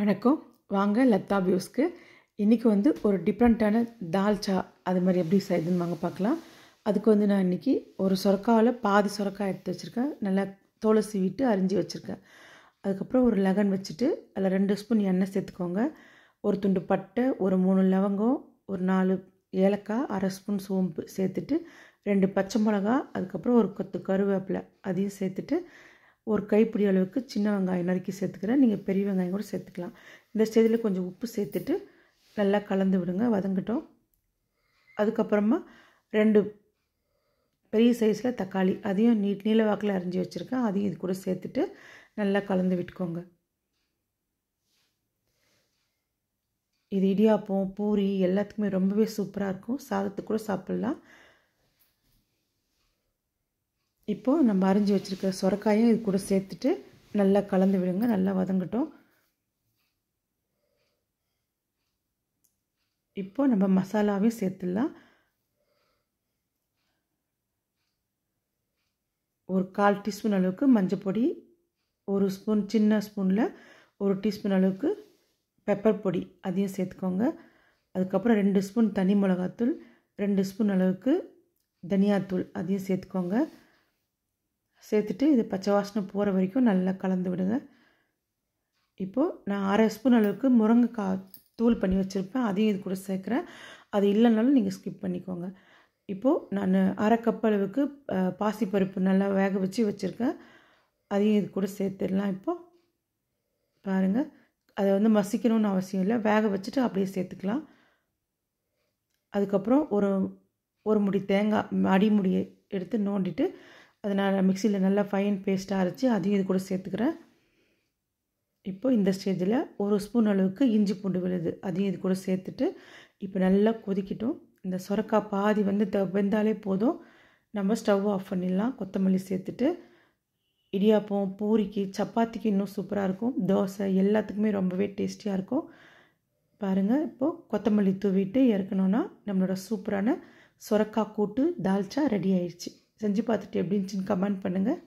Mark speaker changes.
Speaker 1: வணக்கம் வாங்க லத்தா பியூஸ்க்கு இன்றைக்கி வந்து ஒரு டிஃப்ரெண்ட்டான தால்ச்சா அது மாதிரி எப்படி செய்யுதுன்னு வாங்க பார்க்கலாம் அதுக்கு வந்து நான் இன்றைக்கி ஒரு சொரக்காவில் பாதி சொரக்காய் எடுத்து வச்சுருக்கேன் நல்லா துளசி விட்டு அரிஞ்சு வச்சுருக்கேன் அதுக்கப்புறம் ஒரு லெகன் வச்சுட்டு அதில் ரெண்டு ஸ்பூன் எண்ணெய் சேர்த்துக்கோங்க ஒரு துண்டு பட்டை ஒரு மூணு லவங்கம் ஒரு நாலு ஏலக்காய் அரை ஸ்பூன் சோம்பு சேர்த்துட்டு ரெண்டு பச்சை மிளகா அதுக்கப்புறம் ஒரு கொத்து கருவேப்பிலை அதையும் சேர்த்துட்டு ஒரு கைப்பிடி அளவுக்கு சின்ன வெங்காயம் நறுக்கி சேர்த்துக்கிறேன் நீங்கள் பெரிய வெங்காயம் கூட சேர்த்துக்கலாம் இந்த ஸ்டேஜில் கொஞ்சம் உப்பு சேர்த்துட்டு நல்லா கலந்து விடுங்க வதங்கிட்டோம் அதுக்கப்புறமா ரெண்டு பெரிய சைஸில் தக்காளி அதையும் நீட் நீல வாக்கில் அரிஞ்சு வச்சுருக்கேன் அதையும் இது கூட சேர்த்துட்டு நல்லா கலந்து விட்டுக்கோங்க இது இடியாப்பம் பூரி எல்லாத்துக்குமே ரொம்பவே சூப்பராக இருக்கும் சாதத்துக்கு கூட சாப்பிட்லாம் இப்போது நம்ம அரிஞ்சு வச்சுருக்க சுரக்காயும் இது கூட சேர்த்துட்டு நல்லா கலந்து விடுங்க நல்லா வதங்கட்டும் இப்போ நம்ம மசாலாவையும் சேர்த்துடலாம் ஒரு கால் டீஸ்பூன் அளவுக்கு மஞ்சள் பொடி ஒரு ஸ்பூன் சின்ன ஸ்பூனில் ஒரு டீஸ்பூன் அளவுக்கு பெப்பர் பொடி அதையும் சேர்த்துக்கோங்க அதுக்கப்புறம் ரெண்டு ஸ்பூன் தனி மிளகாத்தூள் ரெண்டு ஸ்பூன் அளவுக்கு தனியாத்தூள் அதையும் சேர்த்துக்கோங்க சேர்த்துட்டு இது பச்சை வாசனை போகிற வரைக்கும் நல்லா கலந்து விடுங்க இப்போது நான் அரை ஸ்பூன் அளவுக்கு முருங்கைக்காய் தூள் பண்ணி வச்சுருப்பேன் அதையும் இது கூட சேர்க்குறேன் அது இல்லைனாலும் நீங்கள் ஸ்கிப் பண்ணிக்கோங்க இப்போது நான் அரை கப் அளவுக்கு பாசிப்பருப்பு நல்லா வேக வச்சு வச்சுருக்கேன் அதையும் இது கூட சேர்த்துடலாம் இப்போது பாருங்கள் அதை வந்து மசிக்கணும்னு அவசியம் இல்லை வேக வச்சுட்டு அப்படியே சேர்த்துக்கலாம் அதுக்கப்புறம் ஒரு ஒரு முடி தேங்காய் அடிமுடியை எடுத்து நோண்டிட்டு அதனால் நான் மிக்சியில் நல்லா ஃபைன் பேஸ்ட்டாக அரைச்சி அதையும் இது கூட சேர்த்துக்கிறேன் இப்போ இந்த ஸ்டேஜில் ஒரு ஸ்பூன் அளவுக்கு இஞ்சி பூண்டு விழுது அதையும் இது கூட சேர்த்துட்டு இப்போ நல்லா கொதிக்கட்டும் இந்த சுரக்காய் பாதி வந்து த வெந்தாலே போதும் நம்ம ஸ்டவ் ஆஃப் பண்ணிடலாம் கொத்தமல்லி சேர்த்துட்டு இடியாப்பம் பூரிக்கு சப்பாத்திக்கு இன்னும் சூப்பராக இருக்கும் தோசை எல்லாத்துக்குமே ரொம்பவே டேஸ்டியாக இருக்கும் பாருங்கள் இப்போது கொத்தமல்லி தூவிட்டு இறக்கணுன்னா நம்மளோட சூப்பரான சுரக்காய் கூட்டு தால்ச்சா ரெடி ஆயிடுச்சு செஞ்சு பார்த்துட்டு எப்படின்னு கமெண்ட் பண்ணுங்கள்